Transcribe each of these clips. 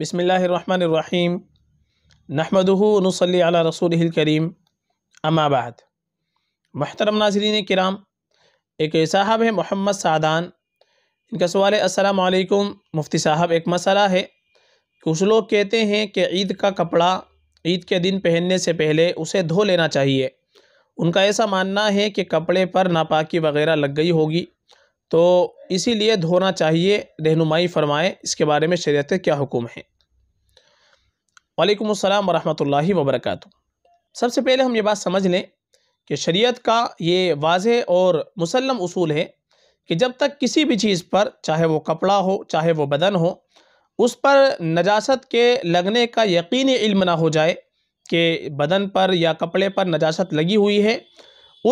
बिसमीम नहमदनसली रसूल करीम अमाबाद महतरम नाजरीन कराम एक साहब है मोहम्मद सादान इनका सवाल है असलकुम मुफ्ती साहब एक मसला है कुछ लोग कहते हैं कि ईद का कपड़ा ईद के दिन पहनने से पहले उसे धो लेना चाहिए उनका ऐसा मानना है कि कपड़े पर नापाकी वगैरह लग गई होगी तो इसीलिए धोना चाहिए रहनुमाई फरमाएं इसके बारे में शरीयत क्या हुक्म है वालेकुम अस्सलाम वरहमतुल्लाहि वबरकatuh सबसे पहले हम ये बात समझ लें कि शरीयत का ये वाज और मुसलम उसूल है कि जब तक किसी भी चीज़ पर चाहे वो कपड़ा हो चाहे वो बदन हो उस पर नजासत के लगने का यकीनी इल्म ना हो जाए कि बदन पर या कपड़े पर नजासत लगी हुई है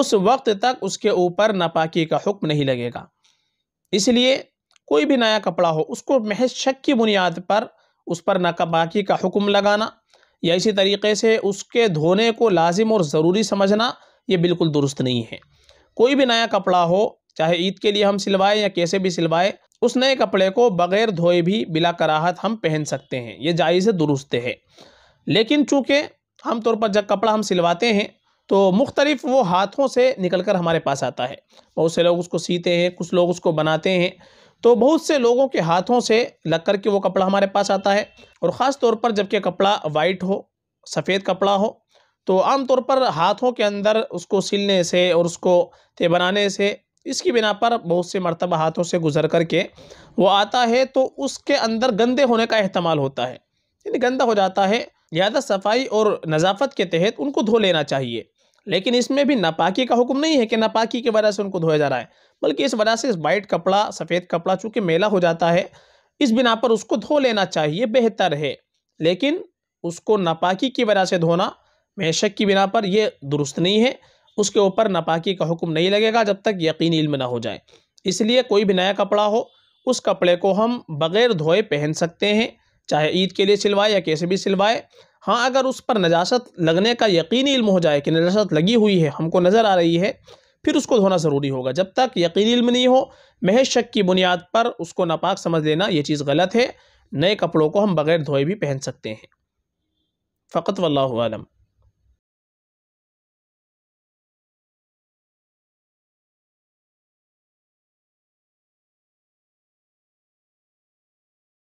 उस वक्त तक उसके ऊपर नापाकी का हुक्म नहीं लगेगा इसलिए कोई भी नया कपड़ा हो उसको महज शक की बुनियाद पर उस पर नाकाबाकी का हुक्म लगाना या इसी तरीके से उसके धोने को लाजिम और ज़रूरी समझना ये बिल्कुल दुरुस्त नहीं है कोई भी नया कपड़ा हो चाहे ईद के लिए हम सिलवाएं या कैसे भी सिलवाएं उस नए कपड़े को बग़ैर धोए भी बिला कराहत हम पहन सकते हैं ये जायज़ दुरुस्त है लेकिन चूँकि आमतौर पर जब कपड़ा हम सिलवाते हैं तो मुख्तलिफ वो हाथों से निकल कर हमारे पास आता है बहुत से लोग उसको सीते हैं कुछ लोग उसको बनाते हैं तो बहुत से लोगों के हाथों से लग कर के वो कपड़ा हमारे पास आता है और ख़ास तौर पर जबकि कपड़ा वाइट हो सफ़ेद कपड़ा हो तो आम तौर पर हाथों के अंदर उसको सिलने से और उसको ते बनाने से इसकी बिना पर बहुत से मरतबा हाथों से गुजर कर के वो आता है तो उसके अंदर गंदे होने का अहतमाल होता है यानी गंदा हो जाता है ज़्यादा सफाई और नज़ाफत के तहत उनको धो लेना चाहिए लेकिन इसमें भी नापाकी का हुक्म नहीं है कि नापाकी की वजह से उनको धोया जा रहा है बल्कि इस वजह से वाइट कपड़ा सफ़ेद कपड़ा चूँकि मेला हो जाता है इस बिना पर उसको धो लेना चाहिए बेहतर है लेकिन उसको नापाकी की वजह से धोना मेशक की बिना पर यह दुरुस्त नहीं है उसके ऊपर नापाकी का हुक्म नहीं लगेगा जब तक यकीन इल्म ना हो जाए इसलिए कोई भी नया कपड़ा हो उस कपड़े को हम बग़ैर धोए पहन सकते हैं चाहे ईद के लिए सिलवाए या कैसे भी सिलवाए हाँ अगर उस पर नजाशत लगने का यकीनी इल्म हो जाए कि नजाशत लगी हुई है हमको नज़र आ रही है फिर उसको धोना ज़रूरी होगा जब तक यकीनी इल्म नहीं हो महज शक की बुनियाद पर उसको नापाक समझ लेना ये चीज़ गलत है नए कपड़ों को हम बग़ैर धोए भी पहन सकते हैं फ़कत वल्लम